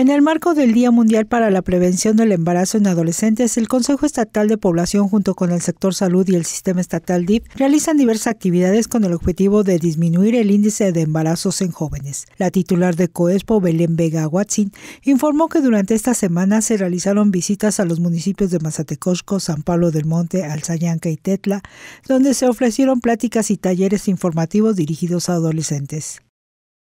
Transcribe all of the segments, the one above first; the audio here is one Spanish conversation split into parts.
En el marco del Día Mundial para la Prevención del Embarazo en Adolescentes, el Consejo Estatal de Población junto con el sector salud y el sistema estatal DIP realizan diversas actividades con el objetivo de disminuir el índice de embarazos en jóvenes. La titular de COESPO, Belén Vega Watson, informó que durante esta semana se realizaron visitas a los municipios de Mazatecosco, San Pablo del Monte, Alzayanca y Tetla, donde se ofrecieron pláticas y talleres informativos dirigidos a adolescentes.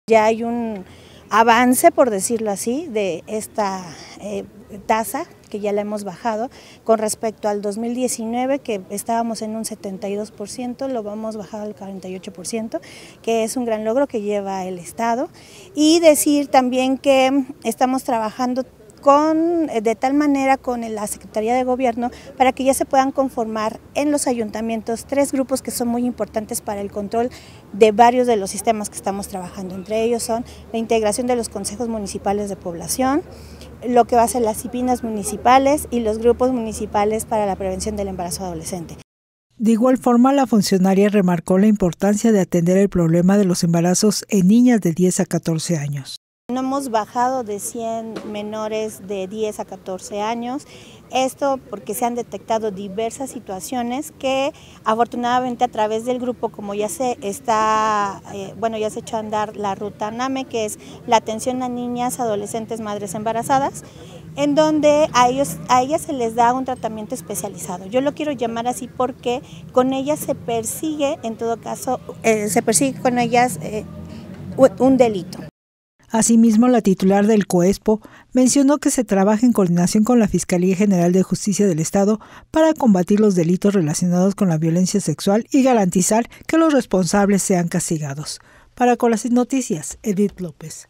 Ya hay un avance, por decirlo así, de esta eh, tasa que ya la hemos bajado con respecto al 2019 que estábamos en un 72%, lo vamos bajado al 48%, que es un gran logro que lleva el Estado. Y decir también que estamos trabajando con, eh, de tal manera con la Secretaría de Gobierno para que ya se puedan conformar en los ayuntamientos tres grupos que son muy importantes para el control de varios de los sistemas que estamos trabajando. Entre ellos son la integración de los consejos municipales de población, lo que va a ser las CIPINAS municipales y los grupos municipales para la prevención del embarazo adolescente. De igual forma, la funcionaria remarcó la importancia de atender el problema de los embarazos en niñas de 10 a 14 años. No hemos bajado de 100 menores de 10 a 14 años, esto porque se han detectado diversas situaciones que afortunadamente a través del grupo, como ya se está, eh, bueno, ya se ha a andar la ruta NAME, que es la atención a niñas, adolescentes, madres embarazadas, en donde a, ellos, a ellas se les da un tratamiento especializado. Yo lo quiero llamar así porque con ellas se persigue, en todo caso, eh, se persigue con ellas eh, un delito. Asimismo, la titular del COESPO mencionó que se trabaja en coordinación con la Fiscalía General de Justicia del Estado para combatir los delitos relacionados con la violencia sexual y garantizar que los responsables sean castigados. Para Colas Noticias, Edith López.